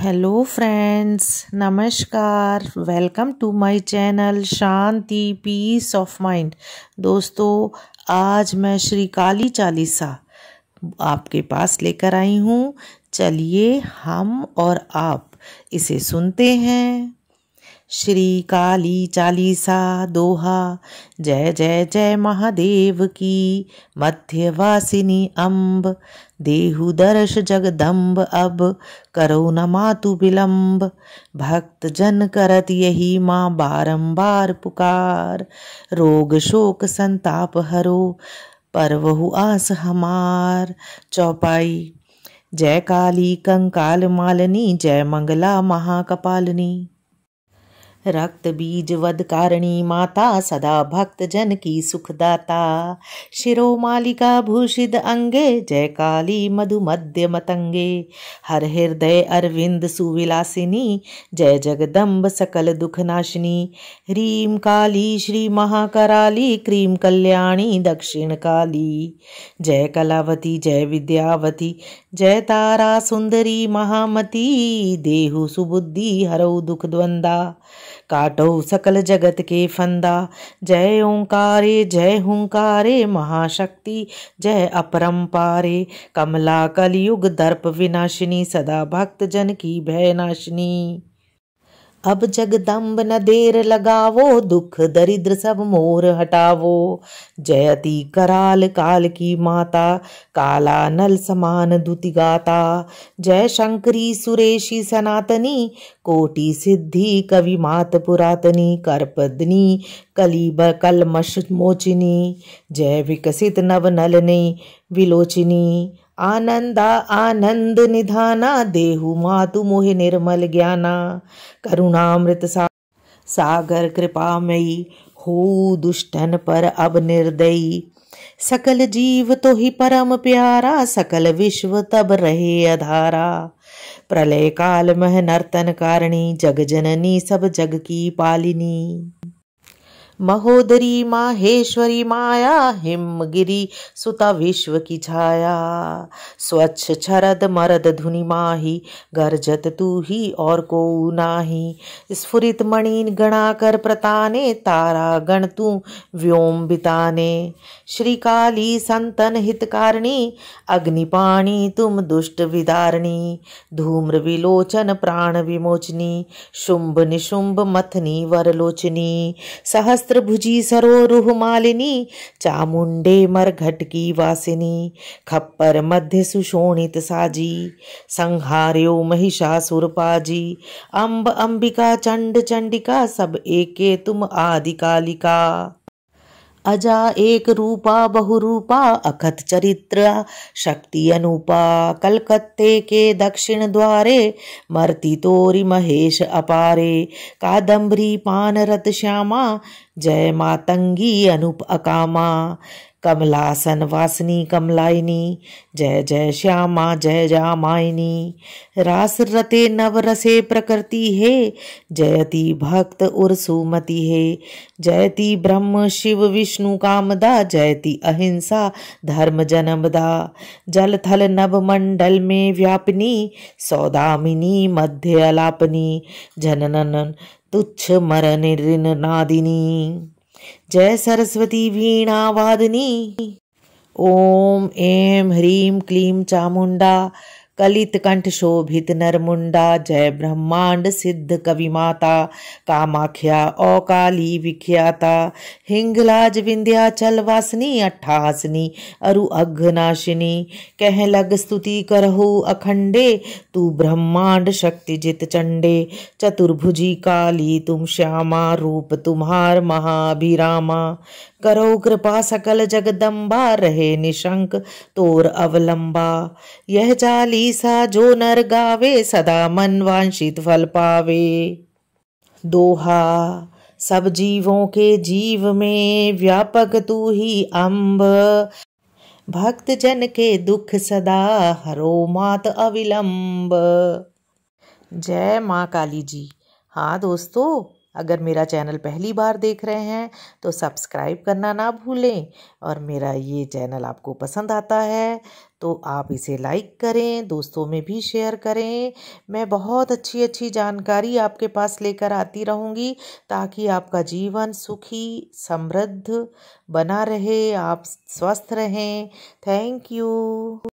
hello friends नमस्कार welcome to my channel Shanti peace of mind दोस्तों आज मैं श्री काली चालीसा आपके पास लेकर आई हूँ चलिए हम और आप इसे सुनते हैं श्री काली चालीसा दोहा जय जय जय महादेव की मध्यवासिनी अम्ब देहु दर्श जगदम्ब अब करो न मातु विलम्ब भक्त जन करत यही माँ बारंबार पुकार रोग शोक संताप हरो परवहु आस हमार चौपाई जय काली कंकाल मालिनी जय मंगला महाकपालिनी रक्त बीज वद कारणी माता सदा भक्त जन की सुखदाता शिरो मालिका भूषित अंगे जय काली मधु मध्य मतंगे हर हृदय अरविंद सुविलासिनी जय जगदम्ब सकल दुखनाशिनी ह्रीम काली श्री महाकराली क्रीम कल्याणी दक्षिण काली जय कलावती जय विद्यावती जय तारा सुंदरी महामती देहु सुबुद्धि हरौ दुख द्वंदा काटो सकल जगत के फंदा जय ओंकारे जय हुंकारे महाशक्ति जय अपरम्पारे कमला कलयुग दर्प विनाशिनी सदा भक्त जन की भयनाशिनी अब जगदम्ब न देर लगावो दुख दरिद्र सब मोर हटावो जयति कराल काल की माता काला नल समान दुति गाता जय शंकरी सुरेशी सनातनी कोटि सिद्धि कवि मात पुरातनी करपदनी कलीब कलमश मोचिनी जय विकसित नव नलनी विलोचिनी आनंदा आनंद निधाना देहु मातु मोहे निर्मल ज्ञाना करुणामृत सागर कृपा मई हो दुष्टन पर अब निर्दयी सकल जीव तो ही परम प्यारा सकल विश्व तब रहे अधारा प्रलय काल मह नर्तन कारिणी जग जननी सब जग की पालिनी महोदरी माहेश्वरी माया हिमगिरी सुता विश्व की छाया स्वच्छ छरद मरद धुनि माही गर्जत तू ही और को नाही स्फुरित मणिन गणाकर प्रताने तारा गण तू व्योम बिताने श्री काली संतन हितकारिणी अग्निपाणी तुम दुष्ट विदारणी धूम्र विलोचन प्राण विमोचनी शुंभ निशुंभ मथनी वरलोचनी सहस्त्र वस्त्रभुजी सरोरुह मालिनी चामुंडे मरघट की वासिनी खप्पर मध्य सुशोणित साजी संहार्यो महिषासुरपाजी अम्ब अंबिका चंड चंडिका सब एके तुम आदि कालिका अजा एक रूपा बहुरूपा अखत चरित्रा शक्ति अनुपा कलकत्ते के दक्षिण द्वारे मर्ती तोरी महेश अपारे कादम्बरी रत श्यामा जय मातंगी अनुप अकामा कमलासन वासनी कमलायनी जय जय श्यामा जय जामायनी रास रते नवरसे प्रकृति हे जयति भक्त सुमति हे जयति ब्रह्म शिव विष्णु कामदा जयति अहिंसा धर्म जनमदा जल थल नव मंडल में व्यापनी सौदामिनी मध्य अलापनी जननन तुच्छ मर निरिन नादिनी जय सरस्वती वीणा वादिनी ओम ऐं ह्रीं क्लीं चामुंडा कलित कंठ शोभित नरमुंडा जय ब्रह्मांड सिद्ध कवि माता कामाख्या औकाली विख्याता हिंगलाज चल वासनी अट्ठासनी अरु अघनाशिनी कह लग स्तुति करहु अखंडे तू ब्रह्मांड शक्ति जित चंडे चतुर्भुजी काली तुम श्यामा रूप तुम्हार महाभिरामा करो कृपा सकल जगदम्बा रहे निशंक तोर अवलंबा यह चालीसा जो नर गावे सदा मन वांछित फल पावे दोहा सब जीवों के जीव में व्यापक तू ही अम्ब भक्त जन के दुख सदा हरो मात अविलंब जय माँ काली जी हाँ दोस्तों अगर मेरा चैनल पहली बार देख रहे हैं तो सब्सक्राइब करना ना भूलें और मेरा ये चैनल आपको पसंद आता है तो आप इसे लाइक करें दोस्तों में भी शेयर करें मैं बहुत अच्छी अच्छी जानकारी आपके पास लेकर आती रहूँगी ताकि आपका जीवन सुखी समृद्ध बना रहे आप स्वस्थ रहें थैंक यू